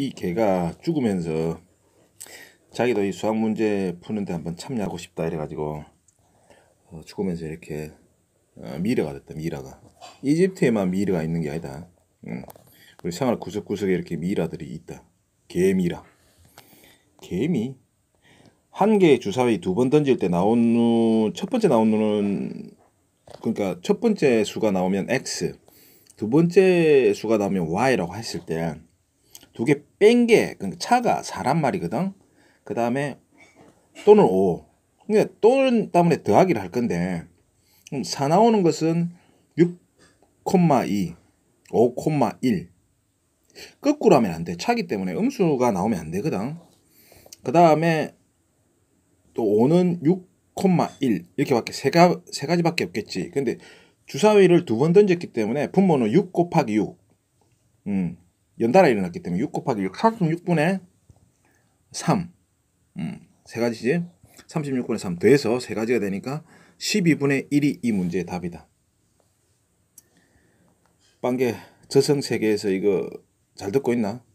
이 개가 죽으면서 자기도 이 수학 문제 푸는데 한번 참여하고 싶다 이래가지고 어, 죽으면서 이렇게 어, 미래가 됐다 미라가 이집트에만 미래가 있는 게 아니다 응. 음. 우리 생활 구석구석에 이렇게 미라들이 있다 개미라 개미 한 개의 주사위 두 번 던질 때 나온 루, 첫 번째 나온 루는 그러니까 첫 번째 수가 나오면 x 두 번째 수가 나오면 y라고 했을 때 두개 뺀 게 그러니까 차가 사람 말이거든. 그 다음에 또는 오. 그러니까 또는 때문에 더하기를 할 건데 그럼 4 나오는 것은 6,2, 5,1 거꾸로 하면 안 돼. 차기 때문에 음수가 나오면 안 되거든. 그 다음에 또 5는 6,1 이렇게밖에 세, 가, 세 가지밖에 없겠지. 근데 주사위를 두 번 던졌기 때문에 분모는 6 곱하기 6. 음. 연달아 일어났기 때문에 6 곱하기 6, 36분의 3. 음, 세 가지지? 36분의 3 더해서 세 가지가 되니까 12분의 1이 이 문제의 답이다. 빵개 저승 세계에서 이거 잘 듣고 있나?